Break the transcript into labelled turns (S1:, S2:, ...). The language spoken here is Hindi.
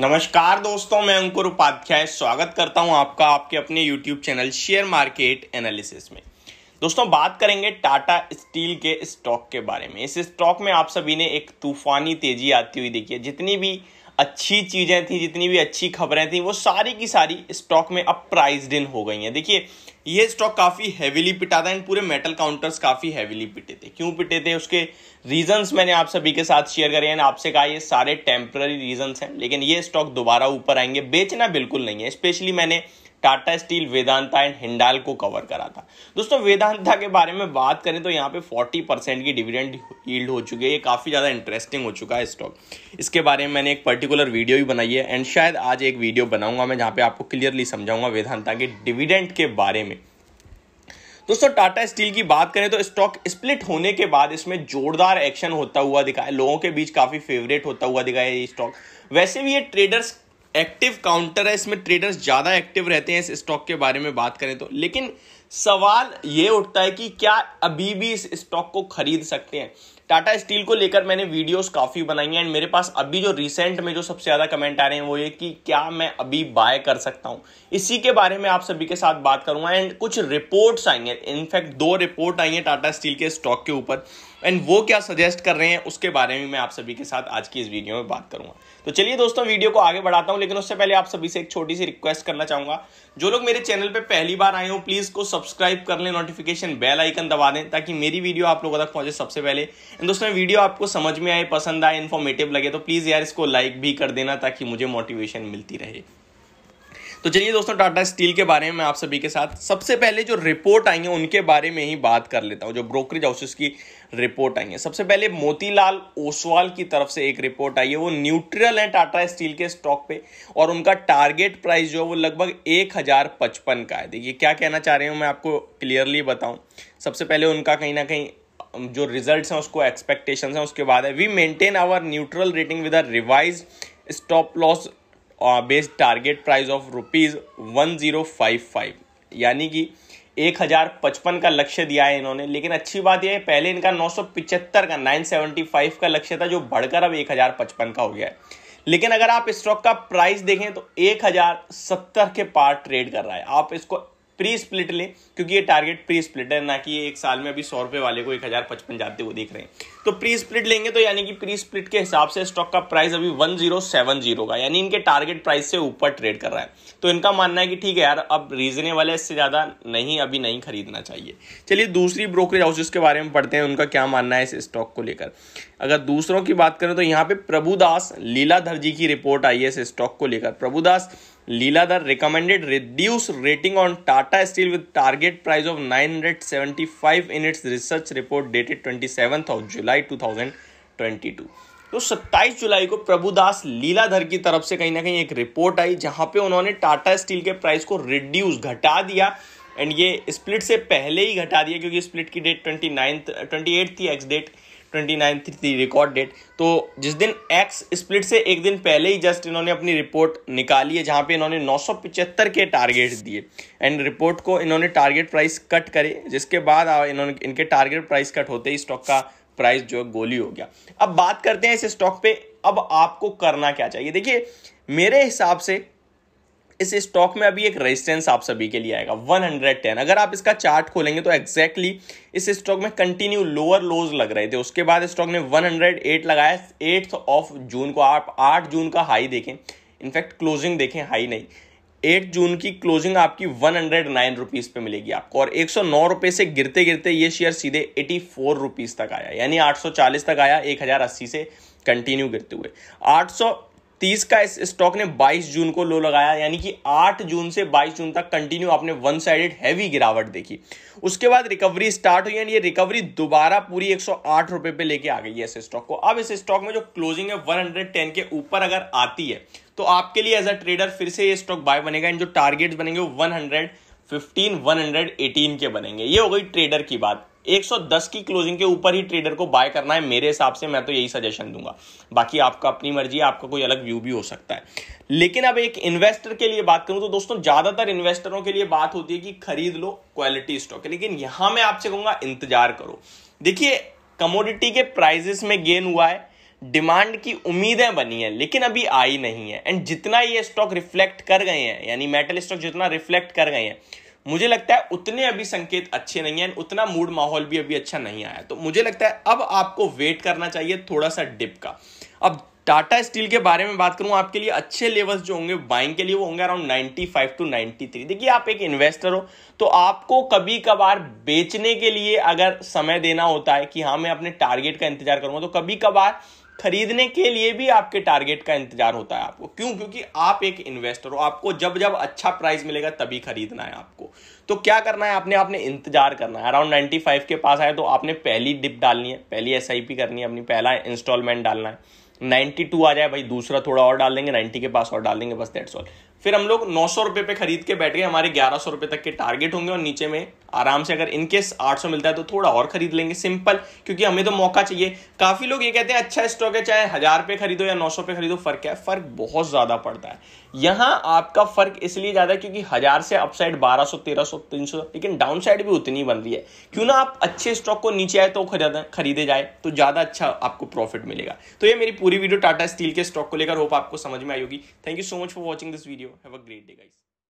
S1: नमस्कार दोस्तों मैं अंकुर उपाध्याय स्वागत करता हूं आपका आपके अपने YouTube channel share market analysis में दोस्तों बात करेंगे टाटा स्टील के स्टॉक के बारे में इस स्टॉक में आप सभी ने एक तूफानी तेजी आती हुई देखी है जितनी भी अच्छी चीज़ें थी जितनी भी अच्छी खबरें थी वो सारी की सारी स्टॉक में अब प्राइज्ड इन हो गई हैं देखिए ये स्टॉक काफ़ी हैविली पिटा था एंड पूरे मेटल काउंटर्स काफ़ी हैविली पिटे थे क्यों पिटे थे उसके रीजंस मैंने आप सभी के साथ शेयर करे हैं आपसे कहा ये सारे टेम्प्ररी रीजंस हैं लेकिन ये स्टॉक दोबारा ऊपर आएंगे बेचना बिल्कुल नहीं है स्पेशली मैंने टाटा स्टील वेदांता एंड हिंडाल को कवर करा था दोस्तों वेदांता के बारे में बात करें तो यहाँ पे 40 परसेंट की डिविडेंड यील्ड हो चुकी है ये काफ़ी ज़्यादा इंटरेस्टिंग हो चुका है स्टॉक इसके बारे में मैंने एक पर्टिकुलर वीडियो भी बनाई है एंड शायद आज एक वीडियो बनाऊंगा मैं जहाँ पे आपको क्लियरली समझाऊंगा वेदांता के डिविडेंड के बारे में दोस्तों टाटा स्टील की बात करें तो स्टॉक स्प्लिट होने के बाद इसमें जोरदार एक्शन होता हुआ दिखाया लोगों के बीच काफ़ी फेवरेट होता हुआ दिखाया ये स्टॉक वैसे भी ये ट्रेडर्स एक्टिव काउंटर है इसमें ट्रेडर्स ज़्यादा एक्टिव रहते हैं इस स्टॉक के बारे में बात करें तो लेकिन सवाल ये उठता है कि क्या अभी भी इस स्टॉक को खरीद सकते हैं टाटा स्टील को लेकर मैंने वीडियोस काफ़ी बनाई हैं एंड मेरे पास अभी जो रिसेंट में जो सबसे ज़्यादा कमेंट आ रहे हैं वो ये कि क्या मैं अभी बाय कर सकता हूँ इसी के बारे में आप सभी के साथ बात करूंगा एंड कुछ रिपोर्ट्स आई हैं इनफैक्ट दो रिपोर्ट आई हैं टाटा स्टील के स्टॉक के ऊपर एंड वो क्या सजेस्ट कर रहे हैं उसके बारे में मैं आप सभी के साथ आज की इस वीडियो में बात करूंगा तो चलिए दोस्तों वीडियो को आगे बढ़ाता हूं लेकिन उससे पहले आप सभी से एक छोटी सी रिक्वेस्ट करना चाहूंगा जो लोग मेरे चैनल पे पहली बार आए हो प्लीज को सब्सक्राइब कर लें नोटिफिकेशन बेल आइकन दबा दें ताकि मेरी वीडियो आप लोगों तक पहुंचे सबसे पहले दोस्तों वीडियो आपको समझ में आए पसंद आए इन्फॉर्मेटिव लगे तो प्लीज़ यार इसको लाइक भी कर देना ताकि मुझे मोटिवेशन मिलती रहे तो चलिए दोस्तों टाटा स्टील के बारे में आप सभी के साथ सबसे पहले जो रिपोर्ट आई है उनके बारे में ही बात कर लेता हूँ जो ब्रोकरेज हाउसेस की रिपोर्ट आई है सबसे पहले मोतीलाल ओसवाल की तरफ से एक रिपोर्ट आई है वो न्यूट्रल है टाटा स्टील के स्टॉक पे और उनका टारगेट प्राइस जो है वो लगभग एक हजार पचपन का है देखिए क्या कहना चाह रहे हो मैं आपको क्लियरली बताऊँ सबसे पहले उनका कहीं ना कहीं जो रिजल्ट हैं उसको एक्सपेक्टेशन हैं उसके बाद है we maintain our neutral rating with a revise stop loss based target price of rupees one zero five five यानी कि एक हज़ार पचपन का लक्ष्य दिया है इन्होंने लेकिन अच्छी बात यह है पहले इनका नौ सौ पिचहत्तर का नाइन सेवेंटी फाइव का लक्ष्य था जो बढ़कर अब एक हज़ार पचपन का हो गया है लेकिन अगर आप स्टॉक का प्राइस देखें तो एक हज़ार सत्तर के पार ट्रेड कर रहा है आप इसको प्री स्प्लिट लें क्योंकि ये टारगेट प्री स्प्लिट है ना कि ये एक साल में अभी सौ रुपए वाले को एक हज़ार पचपन जाते हुए देख रहे हैं तो प्री स्प्लिट लेंगे तो यानी कि प्री स्प्लिट के हिसाब से स्टॉक का प्राइस अभी वन जीरो सेवन जीरो का यानी इनके टारगेट प्राइस से ऊपर ट्रेड कर रहा है तो इनका मानना है कि ठीक है यार अब रीजनेबल है इससे ज़्यादा नहीं अभी नहीं खरीदना चाहिए चलिए दूसरी ब्रोकरेज हाउसेस के बारे में पढ़ते हैं उनका क्या मानना है इस स्टॉक को लेकर अगर दूसरों की बात करें तो यहाँ पे प्रभुदास लीलाधर जी की रिपोर्ट आई है इस स्टॉक को लेकर Prabhudas Lilladher recommended reduce rating on Tata steel with target price of 975 in its research report dated 27th of July 2022. तो 27 जुलाई को प्रभुदास लीलाधर की तरफ से कहीं ना कहीं एक रिपोर्ट आई जहां पे उन्होंने टाटा स्टील के प्राइस को रिड्यूस घटा दिया एंड ये स्प्लिट से पहले ही घटा दिया क्योंकि स्प्लिट की date twenty ninth twenty eight थी ex date twenty nine three record date तो जिस दिन एक्स स्प्लिट से एक दिन पहले ही जस्ट इन्होंने अपनी रिपोर्ट निकाली है जहाँ पे इन्होंने नौ के टारगेट दिए एंड रिपोर्ट को इन्होंने टारगेट प्राइस कट करे जिसके बाद इन्होंने इनके टारगेट प्राइस कट होते ही स्टॉक का प्राइस जो है गोली हो गया अब बात करते हैं इस स्टॉक पे अब आपको करना क्या चाहिए देखिए मेरे हिसाब से इस स्टॉक में अभी एक रेजिस्टेंस आप सभी के लिए आएगा 110 अगर आप इसका चार्ट खोलेंगे तो एक्जैक्टली exactly इस स्टॉक में कंटिन्यू लोअर लोज लग रहे थे उसके बाद स्टॉक ने 108 लगाया एट्थ ऑफ जून को आप 8 जून का हाई देखें इनफैक्ट क्लोजिंग देखें हाई नहीं एट जून की क्लोजिंग आपकी वन हंड्रेड नाइन रुपीज पे मिलेगी आपको और एक सौ नौ रुपए से गिरते गिरते ये शेयर सीधे एटी फोर रुपीज तक आया यानी आठ सौ चालीस तक आया एक हजार अस्सी से कंटिन्यू गिरते हुए आठ सौ तीस का इस स्टॉक ने 22 जून को लो लगाया यानी कि 8 जून से 22 जून तक कंटिन्यू आपने वन साइडेड हैवी गिरावट देखी उसके बाद रिकवरी स्टार्ट हुई यानी ये रिकवरी दोबारा पूरी एक रुपए पे लेके आ गई है इस स्टॉक को अब इस स्टॉक में जो क्लोजिंग है 110 के ऊपर अगर आती है तो आपके लिए एज अ ट्रेडर फिर से ये स्टॉक बाय बनेगा एंड जो टारगेट बनेंगे वो वन हंड्रेड के बनेंगे ये हो गई ट्रेडर की बात 110 की क्लोजिंग के ऊपर ही ट्रेडर को बाय करना है मेरे हिसाब से मैं तो यही सजेशन दूंगा बाकी आपका अपनी मर्जी आपका कोई अलग व्यू भी हो सकता है लेकिन अब एक इन्वेस्टर के लिए बात करूं तो दोस्तों ज्यादातर इन्वेस्टरों के लिए बात होती है कि खरीद लो क्वालिटी स्टॉक लेकिन यहां मैं आपसे कहूंगा इंतजार करो देखिए कमोडिटी के प्राइजेस में गेन हुआ है डिमांड की उम्मीदें बनी है लेकिन अभी आई नहीं है एंड जितना ये स्टॉक रिफ्लेक्ट कर गए हैं यानी मेटल स्टॉक जितना रिफ्लेक्ट कर गए हैं मुझे लगता है उतने अभी संकेत अच्छे नहीं है उतना मूड माहौल भी अभी अच्छा नहीं आया तो मुझे लगता है अब आपको वेट करना चाहिए थोड़ा सा डिप का अब टाटा स्टील के बारे में बात करूं आपके लिए अच्छे लेवल्स जो होंगे बाइंग के लिए वो होंगे अराउंड 95 टू 93 देखिए आप एक इन्वेस्टर हो तो आपको कभी कभार बेचने के लिए अगर समय देना होता है कि हाँ मैं अपने टारगेट का इंतजार करूंगा तो कभी कभार खरीदने के लिए भी आपके टारगेट का इंतजार होता है आपको क्यों क्योंकि आप एक इन्वेस्टर हो आपको जब जब अच्छा प्राइस मिलेगा तभी खरीदना है आपको तो क्या करना है आपने आपने इंतजार करना है अराउंड 95 के पास आए तो आपने पहली डिप डालनी है पहली एस करनी है अपनी पहला इंस्टॉलमेंट डालना है 92 आ जाए भाई दूसरा थोड़ा और डाल देंगे 90 के पास और डाल देंगे बस दैट्स ऑल फिर हम लोग नौ सौ रुपये पे खरीद के बैठ गए हमारे ग्यारह सौ रुपये तक के टारगेट होंगे और नीचे में आराम से अगर इनकेस 800 मिलता है तो थोड़ा और खरीद लेंगे सिंपल क्योंकि हमें तो मौका चाहिए काफ़ी लोग ये कहते हैं अच्छा स्टॉक है चाहे हज़ार पे खरीदो या सौ पे खरीदो फ़र्क क्या है फ़र्क बहुत ज़्यादा पड़ता है यहाँ आपका फ़र्क इसलिए ज़्यादा है क्योंकि हज़ार से अपसाइड 1200 1300 300 लेकिन डाउन साइड भी उतनी बन रही है क्यों ना आप अच्छे स्टॉक को नीचे आए तो खरीदे जाए तो ज़्यादा अच्छा आपको प्रॉफिट मिलेगा तो ये मेरी पूरी वीडियो टाटा स्टील के स्टॉक को लेकर होप आपको समझ में आई होगी thank you so much for watching this video have a great day guys